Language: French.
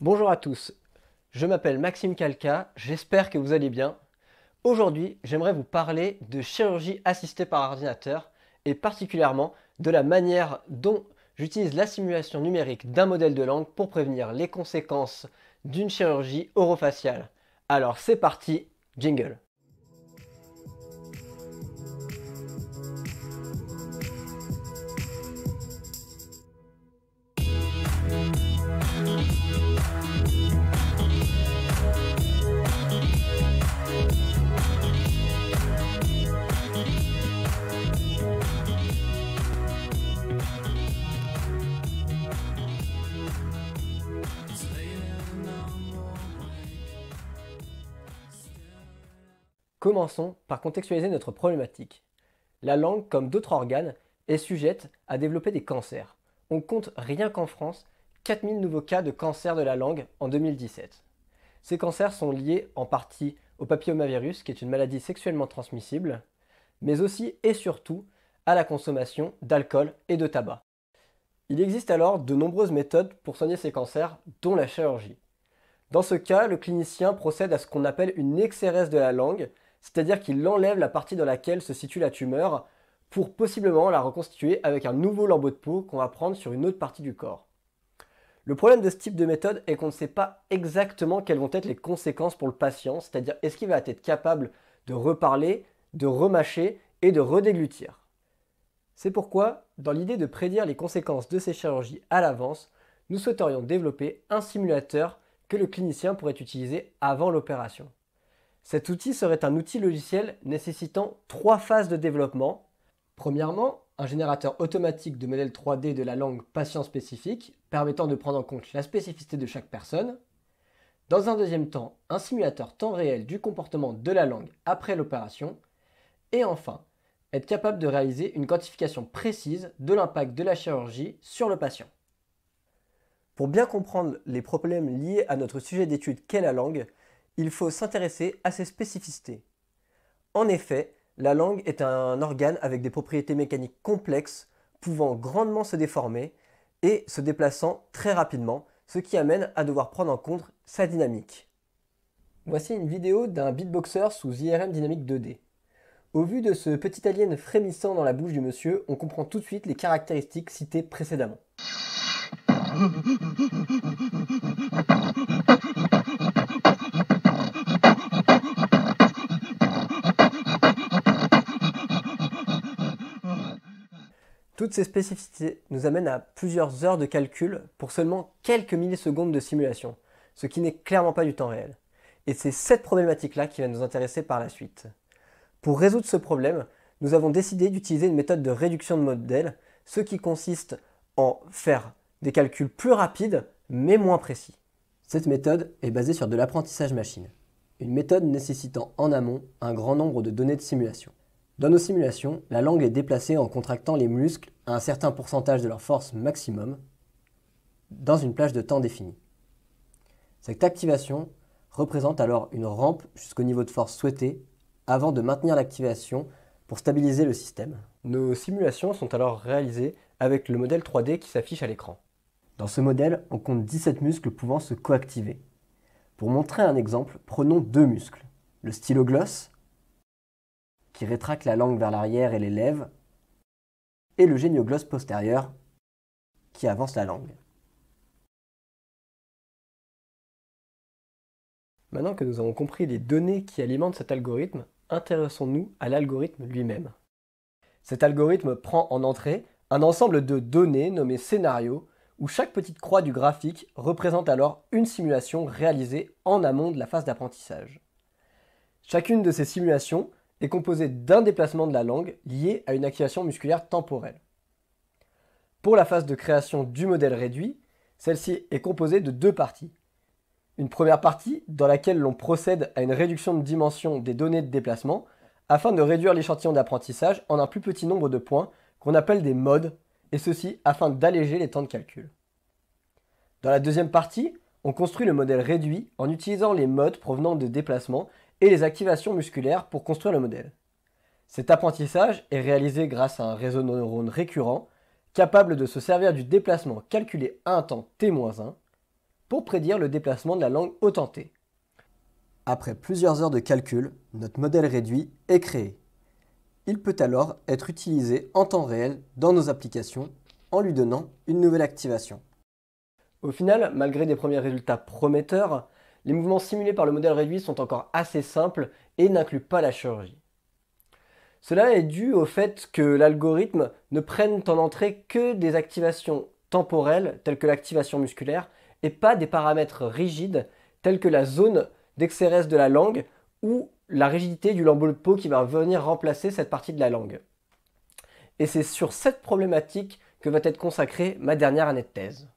Bonjour à tous, je m'appelle Maxime Kalka, j'espère que vous allez bien. Aujourd'hui, j'aimerais vous parler de chirurgie assistée par ordinateur et particulièrement de la manière dont j'utilise la simulation numérique d'un modèle de langue pour prévenir les conséquences d'une chirurgie orofaciale. Alors c'est parti, jingle Commençons par contextualiser notre problématique. La langue, comme d'autres organes, est sujette à développer des cancers. On compte rien qu'en France 4000 nouveaux cas de cancer de la langue en 2017. Ces cancers sont liés en partie au papillomavirus, qui est une maladie sexuellement transmissible, mais aussi et surtout à la consommation d'alcool et de tabac. Il existe alors de nombreuses méthodes pour soigner ces cancers, dont la chirurgie. Dans ce cas, le clinicien procède à ce qu'on appelle une exérèse de la langue, c'est-à-dire qu'il enlève la partie dans laquelle se situe la tumeur pour possiblement la reconstituer avec un nouveau lambeau de peau qu'on va prendre sur une autre partie du corps. Le problème de ce type de méthode est qu'on ne sait pas exactement quelles vont être les conséquences pour le patient, c'est-à-dire est-ce qu'il va être capable de reparler, de remâcher et de redéglutir. C'est pourquoi, dans l'idée de prédire les conséquences de ces chirurgies à l'avance, nous souhaiterions développer un simulateur que le clinicien pourrait utiliser avant l'opération. Cet outil serait un outil logiciel nécessitant trois phases de développement. Premièrement, un générateur automatique de modèles 3D de la langue patient spécifique, permettant de prendre en compte la spécificité de chaque personne. Dans un deuxième temps, un simulateur temps réel du comportement de la langue après l'opération. Et enfin, être capable de réaliser une quantification précise de l'impact de la chirurgie sur le patient. Pour bien comprendre les problèmes liés à notre sujet d'étude qu'est la langue, il faut s'intéresser à ses spécificités. En effet, la langue est un organe avec des propriétés mécaniques complexes, pouvant grandement se déformer et se déplaçant très rapidement, ce qui amène à devoir prendre en compte sa dynamique. Voici une vidéo d'un beatboxer sous IRM dynamique 2D. Au vu de ce petit alien frémissant dans la bouche du monsieur, on comprend tout de suite les caractéristiques citées précédemment. Toutes ces spécificités nous amènent à plusieurs heures de calcul pour seulement quelques millisecondes de simulation, ce qui n'est clairement pas du temps réel. Et c'est cette problématique-là qui va nous intéresser par la suite. Pour résoudre ce problème, nous avons décidé d'utiliser une méthode de réduction de modèle, ce qui consiste en faire des calculs plus rapides mais moins précis. Cette méthode est basée sur de l'apprentissage machine, une méthode nécessitant en amont un grand nombre de données de simulation. Dans nos simulations, la langue est déplacée en contractant les muscles à un certain pourcentage de leur force maximum dans une plage de temps définie. Cette activation représente alors une rampe jusqu'au niveau de force souhaité avant de maintenir l'activation pour stabiliser le système. Nos simulations sont alors réalisées avec le modèle 3D qui s'affiche à l'écran. Dans ce modèle, on compte 17 muscles pouvant se coactiver. Pour montrer un exemple, prenons deux muscles, le stylogloss qui rétracte la langue vers l'arrière et les lèvres, et le géniogloss postérieur, qui avance la langue. Maintenant que nous avons compris les données qui alimentent cet algorithme, intéressons-nous à l'algorithme lui-même. Cet algorithme prend en entrée un ensemble de données nommées scénarios, où chaque petite croix du graphique représente alors une simulation réalisée en amont de la phase d'apprentissage. Chacune de ces simulations est composé d'un déplacement de la langue lié à une activation musculaire temporelle. Pour la phase de création du modèle réduit, celle-ci est composée de deux parties. Une première partie dans laquelle l'on procède à une réduction de dimension des données de déplacement afin de réduire l'échantillon d'apprentissage en un plus petit nombre de points qu'on appelle des modes, et ceci afin d'alléger les temps de calcul. Dans la deuxième partie, on construit le modèle réduit en utilisant les modes provenant de déplacements et les activations musculaires pour construire le modèle. Cet apprentissage est réalisé grâce à un réseau de neurones récurrent capable de se servir du déplacement calculé à un temps t-1 pour prédire le déplacement de la langue au t. Après plusieurs heures de calcul, notre modèle réduit est créé. Il peut alors être utilisé en temps réel dans nos applications en lui donnant une nouvelle activation. Au final, malgré des premiers résultats prometteurs, les mouvements simulés par le modèle réduit sont encore assez simples et n'incluent pas la chirurgie. Cela est dû au fait que l'algorithme ne prenne en entrée que des activations temporelles telles que l'activation musculaire et pas des paramètres rigides tels que la zone d'excérès de la langue ou la rigidité du lambeau de peau qui va venir remplacer cette partie de la langue. Et c'est sur cette problématique que va être consacrée ma dernière année de thèse.